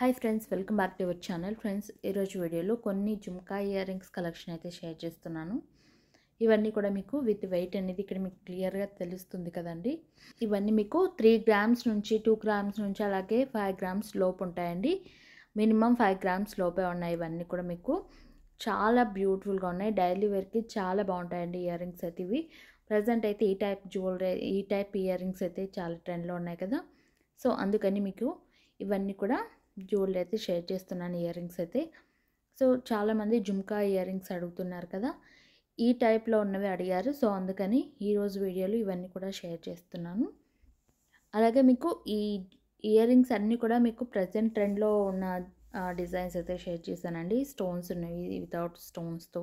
hi friends welcome back to your channel friends ఈరోజు వీడియోలో కొన్ని జుమ్కా ఇయర్ రింగ్స్ కలెక్షన్ అయితే షేర్ చేస్తున్నాను ఇవన్నీ కూడా మీకు విత్ వెయిట్ అనేది ఇక్కడ మీకు క్లియర్గా తెలుస్తుంది కదండి ఇవన్నీ మీకు త్రీ గ్రామ్స్ నుంచి టూ గ్రామ్స్ నుంచి అలాగే ఫైవ్ గ్రామ్స్ లోపు ఉంటాయండి మినిమం ఫైవ్ గ్రామ్స్ లోపే ఉన్నాయి ఇవన్నీ కూడా మీకు చాలా బ్యూటిఫుల్గా ఉన్నాయి డైలీ వేర్కి చాలా బాగుంటాయండి ఇయర్ రింగ్స్ అయితే ఇవి ప్రజెంట్ అయితే ఈ టైప్ జ్యువెలరీ ఈ టైప్ ఇయర్ రింగ్స్ అయితే చాలా ట్రెండ్లో ఉన్నాయి కదా సో అందుకని మీకు ఇవన్నీ కూడా జ్యువెలరీ అయితే షేర్ చేస్తున్నాను ఇయర్ రింగ్స్ అయితే సో చాలామంది జుమ్కా ఇయర్ రింగ్స్ అడుగుతున్నారు కదా ఈ టైప్లో ఉన్నవి అడిగారు సో అందుకని ఈరోజు వీడియోలు ఇవన్నీ కూడా షేర్ చేస్తున్నాను అలాగే మీకు ఈ ఇయర్ రింగ్స్ అన్నీ కూడా మీకు ప్రజెంట్ ట్రెండ్లో ఉన్న డిజైన్స్ అయితే షేర్ చేశానండి స్టోన్స్ ఉన్నవి వితౌట్ స్టోన్స్తో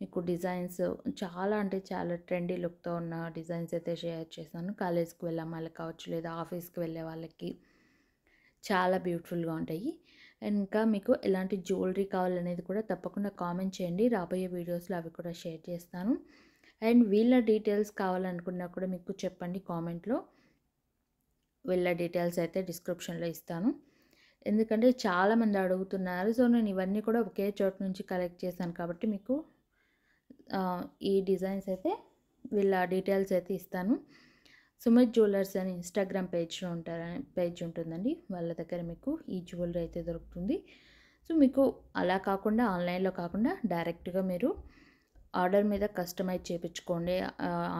మీకు డిజైన్స్ చాలా అంటే చాలా ట్రెండీ లుక్తో ఉన్న డిజైన్స్ అయితే షేర్ చేశాను కాలేజ్కి వెళ్ళే వాళ్ళకి కావచ్చు లేదా ఆఫీస్కి వెళ్ళే వాళ్ళకి చాలా బ్యూటిఫుల్గా ఉంటాయి ఇంకా మీకు ఎలాంటి జ్యువెలరీ కావాలనేది కూడా తప్పకుండా కామెంట్ చేయండి రాబోయే వీడియోస్లో అవి కూడా షేర్ చేస్తాను అండ్ వీళ్ళ డీటెయిల్స్ కావాలనుకున్నా కూడా మీకు చెప్పండి కామెంట్లో వీళ్ళ డీటెయిల్స్ అయితే డిస్క్రిప్షన్లో ఇస్తాను ఎందుకంటే చాలామంది అడుగుతున్నారు సో నేను ఇవన్నీ కూడా ఒకే చోట నుంచి కలెక్ట్ చేశాను కాబట్టి మీకు ఈ డిజైన్స్ అయితే వీళ్ళ డీటెయిల్స్ అయితే ఇస్తాను సుమిత్ జ్యువెలర్స్ అని ఇన్స్టాగ్రామ్ పేజ్లో ఉంటారని పేజ్ ఉంటుందండి వాళ్ళ దగ్గర మీకు ఈ జ్యువెలరీ అయితే దొరుకుతుంది సో మీకు అలా కాకుండా ఆన్లైన్లో కాకుండా డైరెక్ట్గా మీరు ఆర్డర్ మీద కస్టమైజ్ చేయించుకోండి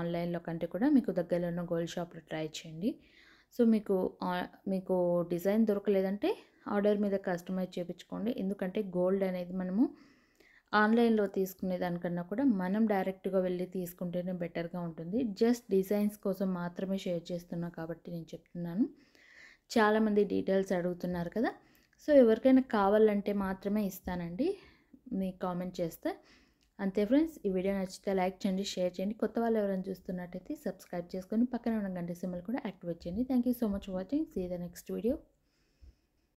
ఆన్లైన్లో కంటే కూడా మీకు దగ్గరలో ఉన్న గోల్డ్ షాప్లో ట్రై చేయండి సో మీకు మీకు డిజైన్ దొరకలేదంటే ఆర్డర్ మీద కస్టమైజ్ చేయించుకోండి ఎందుకంటే గోల్డ్ అనేది మనము ఆన్లైన్లో తీసుకునే దానికన్నా కూడా మనం డైరెక్ట్గా వెళ్ళి తీసుకుంటేనే బెటర్గా ఉంటుంది జస్ట్ డిజైన్స్ కోసం మాత్రమే షేర్ చేస్తున్నా కాబట్టి నేను చెప్తున్నాను చాలామంది డీటెయిల్స్ అడుగుతున్నారు కదా సో ఎవరికైనా కావాలంటే మాత్రమే ఇస్తానండి మీ కామెంట్ చేస్తే అంతే ఫ్రెండ్స్ ఈ వీడియో నచ్చితే లైక్ చేయండి షేర్ చేయండి కొత్త వాళ్ళు ఎవరైనా చూస్తున్నట్టయితే సబ్స్క్రైబ్ చేసుకొని పక్కన ఉన్న గంట సిమ్మలు కూడా యాక్టివేట్ చేయండి thank you so much watching see the next video